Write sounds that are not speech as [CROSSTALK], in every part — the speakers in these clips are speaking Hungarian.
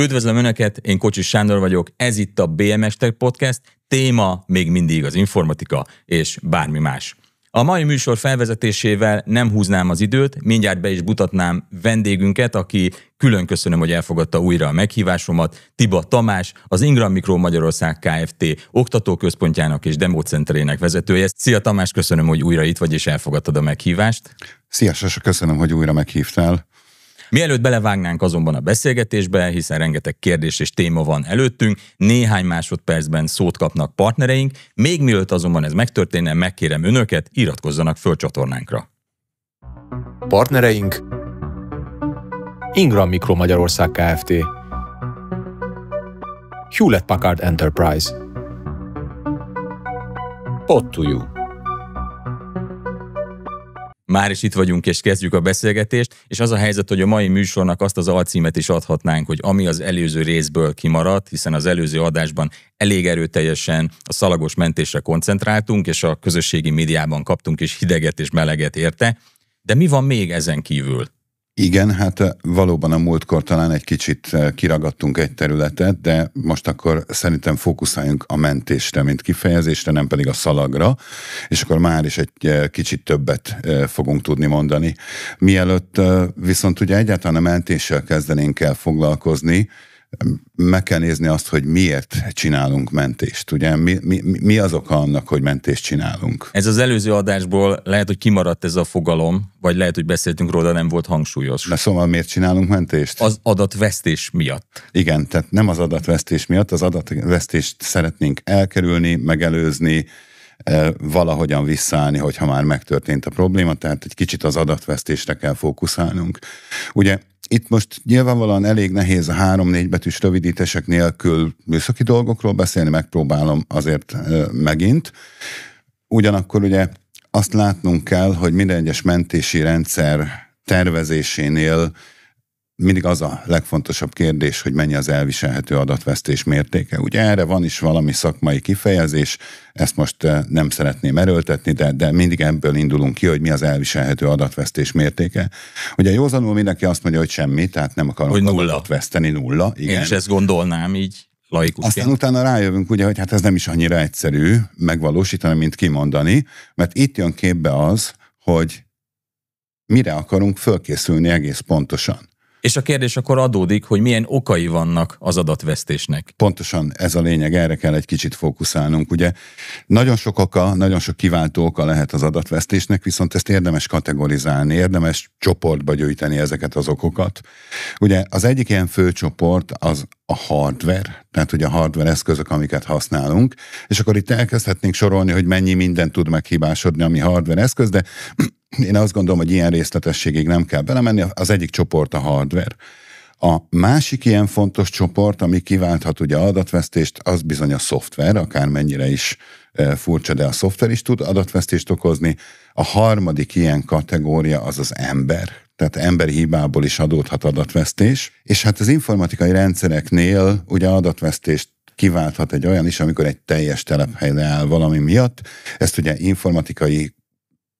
Üdvözlöm Önöket, én Kocsis Sándor vagyok, ez itt a BMS Tech Podcast, téma még mindig az informatika és bármi más. A mai műsor felvezetésével nem húznám az időt, mindjárt be is mutatnám vendégünket, aki külön köszönöm, hogy elfogadta újra a meghívásomat, Tiba Tamás, az Ingram Mikro Magyarország Kft. oktatóközpontjának és demócenterének vezetője. Szia Tamás, köszönöm, hogy újra itt vagy és elfogadtad a meghívást. Szia Sasa, köszönöm, hogy újra meghívtál. Mielőtt belevágnánk azonban a beszélgetésbe, hiszen rengeteg kérdés és téma van előttünk, néhány másodpercben szót kapnak partnereink, még mielőtt azonban ez megtörténne, megkérem önöket, iratkozzanak föl csatornánkra. Partnereink Ingram Mikro Magyarország Kft. Hewlett Packard Enterprise Pod már is itt vagyunk és kezdjük a beszélgetést, és az a helyzet, hogy a mai műsornak azt az alcímet is adhatnánk, hogy ami az előző részből kimaradt, hiszen az előző adásban elég erőteljesen a szalagos mentésre koncentráltunk, és a közösségi médiában kaptunk is hideget és meleget érte, de mi van még ezen kívül? Igen, hát eh, valóban a múltkor talán egy kicsit eh, kiragadtunk egy területet, de most akkor szerintem fókuszáljunk a mentésre, mint kifejezésre, nem pedig a szalagra, és akkor már is egy eh, kicsit többet fogunk tudni mondani. Mielőtt viszont ugye egyáltalán a mentéssel kezdenénk el foglalkozni, meg kell nézni azt, hogy miért csinálunk mentést, ugye? Mi, mi, mi az oka annak, hogy mentést csinálunk? Ez az előző adásból lehet, hogy kimaradt ez a fogalom, vagy lehet, hogy beszéltünk róla, nem volt hangsúlyos. De szóval miért csinálunk mentést? Az adatvesztés miatt. Igen, tehát nem az adatvesztés miatt, az adatvesztést szeretnénk elkerülni, megelőzni, eh, valahogyan visszaállni, hogyha már megtörtént a probléma, tehát egy kicsit az adatvesztésre kell fókuszálnunk. Ugye itt most nyilvánvalóan elég nehéz a három-négy betűs rövidítések nélkül műszaki dolgokról beszélni, megpróbálom azért megint. Ugyanakkor ugye azt látnunk kell, hogy minden egyes mentési rendszer tervezésénél mindig az a legfontosabb kérdés, hogy mennyi az elviselhető adatvesztés mértéke. Ugye erre van is valami szakmai kifejezés, ezt most eh, nem szeretném erőltetni, de, de mindig ebből indulunk ki, hogy mi az elviselhető adatvesztés mértéke. Ugye józanul mindenki azt mondja, hogy semmi, tehát nem akarunk hogy nulla. adatveszteni nulla. Igen. Én is ezt gondolnám így laikusként. Aztán utána rájövünk ugye, hogy hát ez nem is annyira egyszerű megvalósítani, mint kimondani, mert itt jön képbe az, hogy mire akarunk fölkészülni egész pontosan. És a kérdés akkor adódik, hogy milyen okai vannak az adatvesztésnek. Pontosan ez a lényeg, erre kell egy kicsit fókuszálnunk. Ugye nagyon sok oka, nagyon sok kiváltó oka lehet az adatvesztésnek, viszont ezt érdemes kategorizálni, érdemes csoportba gyűjteni ezeket az okokat. Ugye az egyik ilyen fő csoport az a hardware, tehát ugye a hardware eszközök, amiket használunk, és akkor itt elkezdhetnénk sorolni, hogy mennyi minden tud meghibásodni, ami hardware eszköz, de én azt gondolom, hogy ilyen részletességig nem kell belemenni. Az egyik csoport a hardware. A másik ilyen fontos csoport, ami kiválthat ugye adatvesztést, az bizony a szoftver, akármennyire is e, furcsa, de a szoftver is tud adatvesztést okozni. A harmadik ilyen kategória az az ember, tehát emberi hibából is adódhat adatvesztés, és hát az informatikai rendszereknél ugye adatvesztést kiválthat egy olyan is, amikor egy teljes telephely leáll valami miatt. Ezt ugye informatikai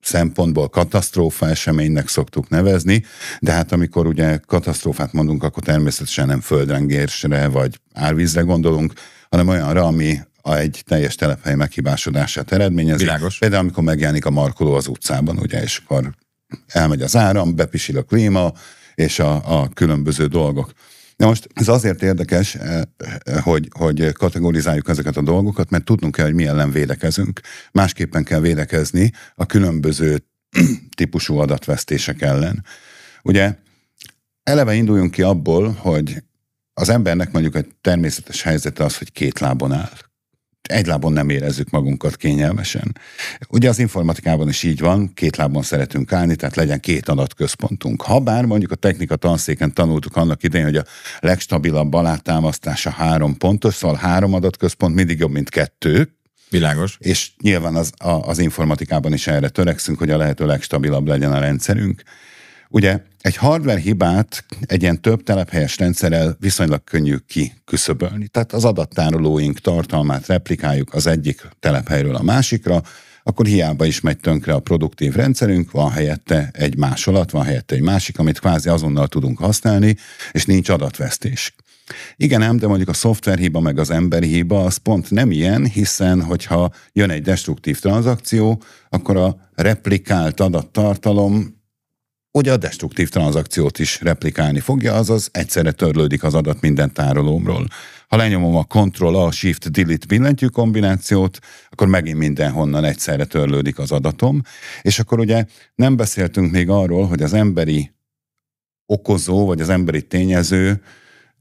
szempontból katasztrófa eseménynek szoktuk nevezni, de hát amikor ugye katasztrófát mondunk, akkor természetesen nem földrengésre vagy árvízre gondolunk, hanem olyanra, ami egy teljes telephely meghibásodását eredményez. Világos. Például amikor megjelenik a markoló az utcában, ugye, és akkor elmegy az áram, bepisil a klíma, és a, a különböző dolgok. Na most ez azért érdekes, eh, eh, hogy, hogy kategorizáljuk ezeket a dolgokat, mert tudnunk kell, hogy mi ellen védekezünk. Másképpen kell védekezni a különböző [CLEARS THROAT] típusú adatvesztések ellen. Ugye eleve induljunk ki abból, hogy az embernek mondjuk egy természetes helyzete az, hogy két lábon áll egy lábon nem érezzük magunkat kényelmesen. Ugye az informatikában is így van, két lábon szeretünk állni, tehát legyen két adatközpontunk. Habár mondjuk a technika tanszéken tanultuk annak idején, hogy a legstabilabb alátámasztása három pontos, szóval három adatközpont mindig jobb, mint kettő, Világos. És nyilván az, a, az informatikában is erre törekszünk, hogy a lehető legstabilabb legyen a rendszerünk. Ugye egy hardware hibát egy ilyen több telephelyes rendszerrel viszonylag könnyű kiküszöbölni. Tehát az adattárolóink tartalmát replikáljuk az egyik telephelyről a másikra, akkor hiába is megy tönkre a produktív rendszerünk, van helyette egy másolat, van helyette egy másik, amit kvázi azonnal tudunk használni, és nincs adatvesztés. Igen nem, de mondjuk a szoftverhiba meg az emberi hiba az pont nem ilyen, hiszen hogyha jön egy destruktív tranzakció, akkor a replikált adattartalom hogy a destruktív tranzakciót is replikálni fogja, azaz egyszerre törlődik az adat minden tárolómról. Ha lenyomom a Ctrl, a Shift, Delete billentyű kombinációt, akkor megint mindenhonnan egyszerre törlődik az adatom, és akkor ugye nem beszéltünk még arról, hogy az emberi okozó, vagy az emberi tényező,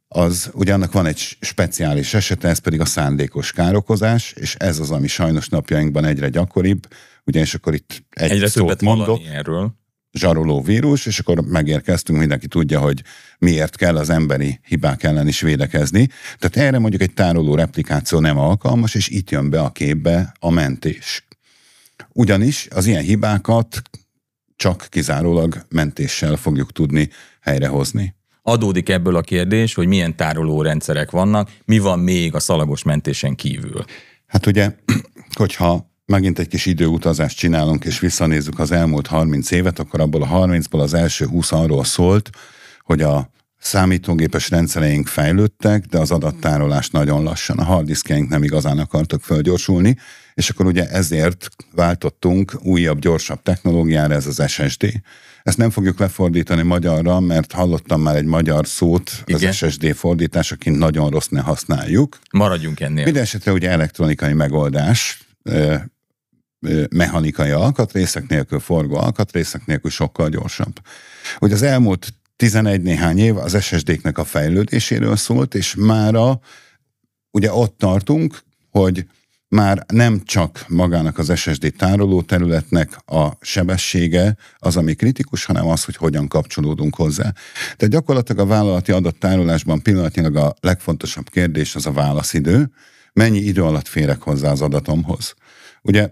az ugye annak van egy speciális esete, ez pedig a szándékos károkozás, és ez az, ami sajnos napjainkban egyre gyakoribb, ugye és akkor itt egy egyre szót mondok. erről zsaroló vírus, és akkor megérkeztünk, mindenki tudja, hogy miért kell az emberi hibák ellen is védekezni. Tehát erre mondjuk egy tároló replikáció nem alkalmas, és itt jön be a képbe a mentés. Ugyanis az ilyen hibákat csak kizárólag mentéssel fogjuk tudni helyrehozni. Adódik ebből a kérdés, hogy milyen tároló rendszerek vannak, mi van még a szalagos mentésen kívül? Hát ugye, [CLEARS THROAT] hogyha megint egy kis időutazást csinálunk, és visszanézzük az elmúlt 30 évet, akkor abból a 30-ból az első 20 arról szólt, hogy a számítógépes rendszereink fejlődtek, de az adattárolás nagyon lassan, a harddiskeink nem igazán akartak fölgyorsulni, és akkor ugye ezért váltottunk újabb, gyorsabb technológiára, ez az SSD. Ezt nem fogjuk lefordítani magyarra, mert hallottam már egy magyar szót, Igen. az SSD fordításaként nagyon rossz, ne használjuk. Maradjunk ennél. Mindenesetre ugye elektronikai megoldás, mechanikai alkatrészek nélkül, forgó alkatrészek nélkül sokkal gyorsabb. Hogy az elmúlt 11 néhány év az SSD-knek a fejlődéséről szólt, és mára ugye ott tartunk, hogy már nem csak magának az SSD tároló területnek a sebessége az, ami kritikus, hanem az, hogy hogyan kapcsolódunk hozzá. Tehát gyakorlatilag a vállalati adattárolásban pillanatnyilag a legfontosabb kérdés az a válaszidő, mennyi idő alatt férek hozzá az adatomhoz. Ugye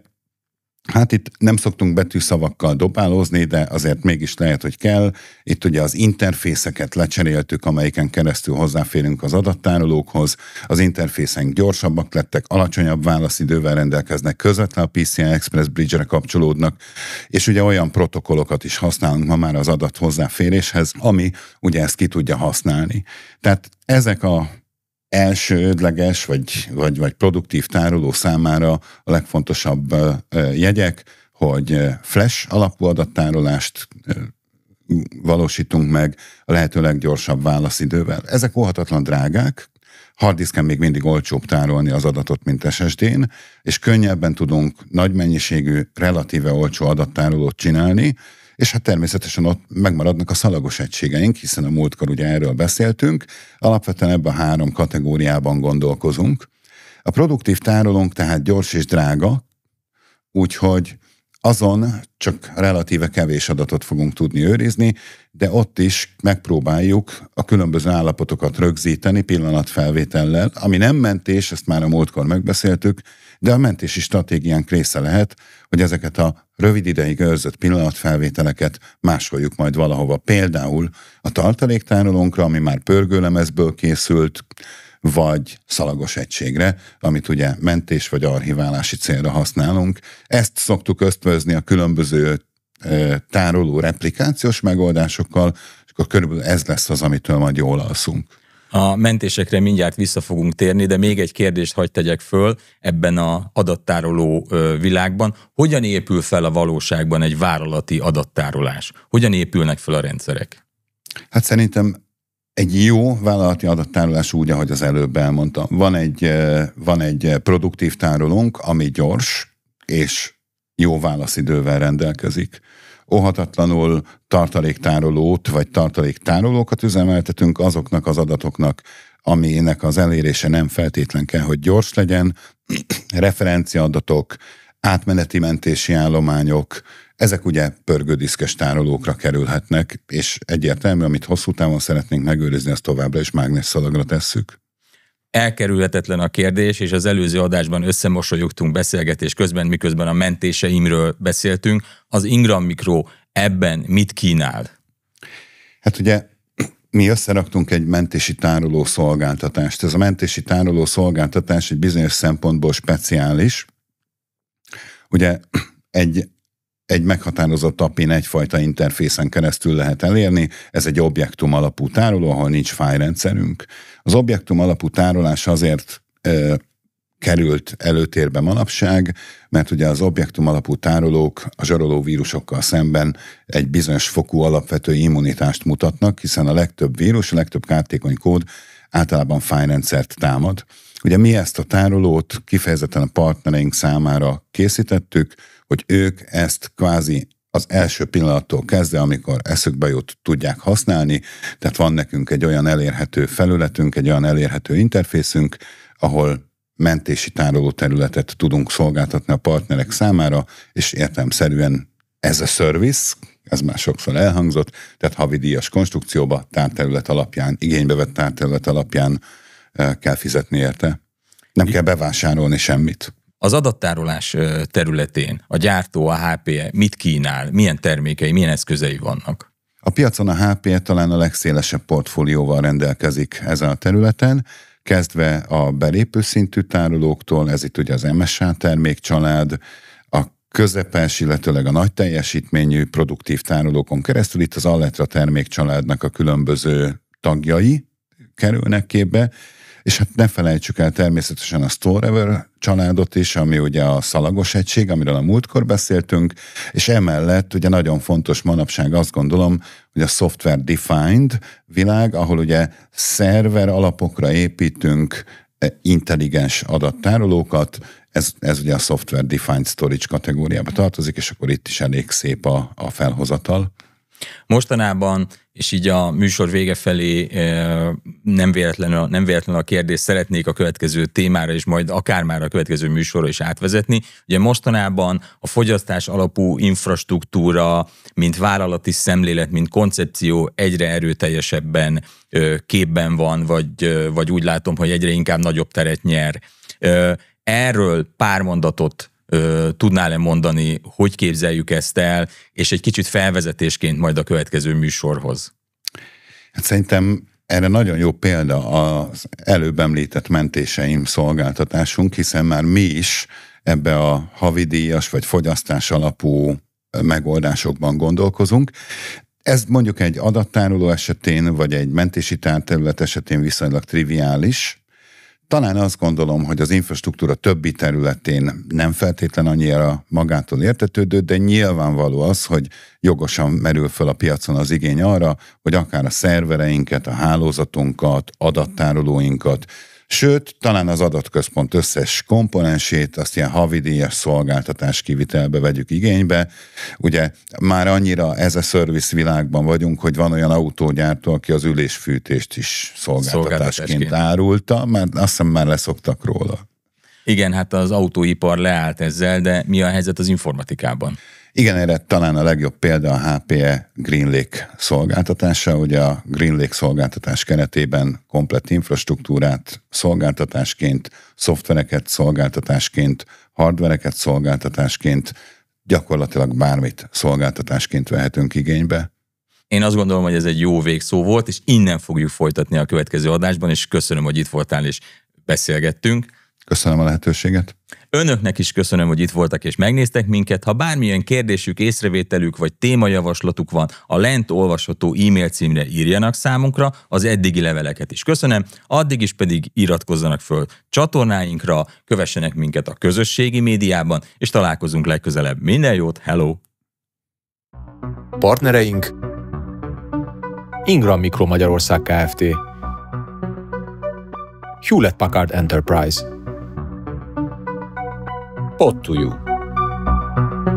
Hát itt nem szoktunk betűszavakkal dobálózni, de azért mégis lehet, hogy kell. Itt ugye az interfészeket lecseréltük, amelyiken keresztül hozzáférünk az adattárolókhoz. Az interfészenk gyorsabbak lettek, alacsonyabb válaszidővel rendelkeznek, közvetlen a PCI Express Bridge-re kapcsolódnak, és ugye olyan protokollokat is használunk ma már az adat hozzáféréshez, ami ugye ezt ki tudja használni. Tehát ezek a elsődleges vagy, vagy, vagy produktív tároló számára a legfontosabb jegyek, hogy flash alapú adattárolást valósítunk meg a lehető leggyorsabb válaszidővel. Ezek óhatatlan drágák, harddisken még mindig olcsóbb tárolni az adatot, mint SSD-n, és könnyebben tudunk nagy mennyiségű, relatíve olcsó adattárolót csinálni, és hát természetesen ott megmaradnak a szalagos egységeink, hiszen a múltkor ugye erről beszéltünk, alapvetően ebben a három kategóriában gondolkozunk. A produktív tárolónk tehát gyors és drága, úgyhogy azon csak relatíve kevés adatot fogunk tudni őrizni, de ott is megpróbáljuk a különböző állapotokat rögzíteni pillanatfelvétellel, ami nem mentés, ezt már a múltkor megbeszéltük, de a mentési stratégiánk része lehet, hogy ezeket a rövid ideig őrzött pillanatfelvételeket másoljuk majd valahova. Például a tartaléktárolónkra, ami már pörgőlemezből készült, vagy szalagos egységre, amit ugye mentés vagy archiválási célra használunk. Ezt szoktuk ösztvözni a különböző tároló replikációs megoldásokkal, és akkor körülbelül ez lesz az, amitől majd jól alszunk. A mentésekre mindjárt vissza fogunk térni, de még egy kérdést hagyd tegyek föl ebben a adattároló világban. Hogyan épül fel a valóságban egy vállalati adattárolás? Hogyan épülnek fel a rendszerek? Hát szerintem egy jó vállalati adattárolás úgy, ahogy az előbb elmondtam. Van egy, van egy produktív tárolónk, ami gyors és jó válaszidővel rendelkezik óhatatlanul tartaléktárolót vagy tartaléktárolókat üzemeltetünk azoknak az adatoknak, aminek az elérése nem feltétlen kell, hogy gyors legyen, [CLEARS THROAT] referenciaadatok, átmeneti mentési állományok, ezek ugye pörgődiszkes tárolókra kerülhetnek, és egyértelmű, amit hosszú távon szeretnénk megőrizni, azt továbbra is szalagra tesszük elkerülhetetlen a kérdés, és az előző adásban összemosolyogtunk beszélgetés közben, miközben a mentéseimről beszéltünk. Az Ingram Mikro ebben mit kínál? Hát ugye mi összeraktunk egy mentési tároló szolgáltatást. Ez a mentési tároló szolgáltatás egy bizonyos szempontból speciális. Ugye egy egy meghatározott tapin egyfajta interfészen keresztül lehet elérni, ez egy objektum alapú tároló, ahol nincs fájrendszerünk. Az objektum alapú tárolás azért ö, került előtérbe manapság, mert ugye az objektum alapú tárolók a zsaroló vírusokkal szemben egy bizonyos fokú alapvető immunitást mutatnak, hiszen a legtöbb vírus, a legtöbb kártékony kód általában fájrendszert támad. Ugye mi ezt a tárolót kifejezetten a partnereink számára készítettük, hogy ők ezt kvázi az első pillanattól kezdve, amikor eszükbe jut, tudják használni. Tehát van nekünk egy olyan elérhető felületünk, egy olyan elérhető interfészünk, ahol mentési tároló területet tudunk szolgáltatni a partnerek számára, és értelmszerűen ez a service, ez már sokszor elhangzott, tehát havidíjas konstrukcióba tárterület alapján, igénybe vett tárterület alapján eh, kell fizetni érte. Nem kell bevásárolni semmit. Az adattárolás területén a gyártó, a HPE mit kínál, milyen termékei, milyen eszközei vannak? A piacon a HPE talán a legszélesebb portfólióval rendelkezik ezen a területen, kezdve a belépő szintű tárolóktól, ez itt ugye az MSA termékcsalád, a közepes, illetőleg a nagy teljesítményű produktív tárolókon keresztül itt az Alletra termékcsaládnak a különböző tagjai kerülnek képbe, és hát ne felejtsük el természetesen a Storever családot is, ami ugye a szalagos egység, amiről a múltkor beszéltünk, és emellett ugye nagyon fontos manapság azt gondolom, hogy a software defined világ, ahol ugye szerver alapokra építünk e, intelligens adattárolókat, ez, ez ugye a Software Defined Storage kategóriába tartozik, és akkor itt is elég szép a, a felhozatal. Mostanában és így a műsor vége felé nem véletlenül, nem véletlenül a kérdést szeretnék a következő témára, és majd akár már a következő műsorra is átvezetni. Ugye mostanában a fogyasztás alapú infrastruktúra, mint vállalati szemlélet, mint koncepció egyre erőteljesebben képben van, vagy, vagy úgy látom, hogy egyre inkább nagyobb teret nyer. Erről pár mondatot tudnál-e mondani, hogy képzeljük ezt el, és egy kicsit felvezetésként majd a következő műsorhoz? Hát szerintem erre nagyon jó példa az előbb említett mentéseim szolgáltatásunk, hiszen már mi is ebbe a havidíjas vagy fogyasztás alapú megoldásokban gondolkozunk. Ez mondjuk egy adattároló esetén, vagy egy mentési tárterület esetén viszonylag triviális, talán azt gondolom, hogy az infrastruktúra többi területén nem feltétlen annyira magától értetődő, de nyilvánvaló az, hogy jogosan merül fel a piacon az igény arra, hogy akár a szervereinket, a hálózatunkat, adattárolóinkat, Sőt, talán az adatközpont összes komponensét, azt ilyen havidíjas szolgáltatás kivitelbe vegyük igénybe. Ugye már annyira ez a service világban vagyunk, hogy van olyan autógyártó, aki az ülésfűtést is szolgáltatásként, szolgáltatásként. árulta, mert azt hiszem már leszoktak róla. Igen, hát az autóipar leállt ezzel, de mi a helyzet az informatikában? Igen, erre talán a legjobb példa a HPE GreenLake szolgáltatása. Ugye a GreenLake szolgáltatás keretében komplett infrastruktúrát szolgáltatásként, szoftvereket szolgáltatásként, hardvereket szolgáltatásként, gyakorlatilag bármit szolgáltatásként vehetünk igénybe. Én azt gondolom, hogy ez egy jó végszó volt, és innen fogjuk folytatni a következő adásban, és köszönöm, hogy itt voltál és beszélgettünk. Köszönöm a lehetőséget. Önöknek is köszönöm, hogy itt voltak és megnéztek minket. Ha bármilyen kérdésük, észrevételük vagy témajavaslatuk van, a lent olvasható e-mail címre írjanak számunkra, az eddigi leveleket is köszönöm, addig is pedig iratkozzanak föl csatornáinkra, kövessenek minket a közösségi médiában, és találkozunk legközelebb. Minden jót, hello! Partnereink Ingram Mikro Magyarország Kft. Hewlett Packard Enterprise report to you.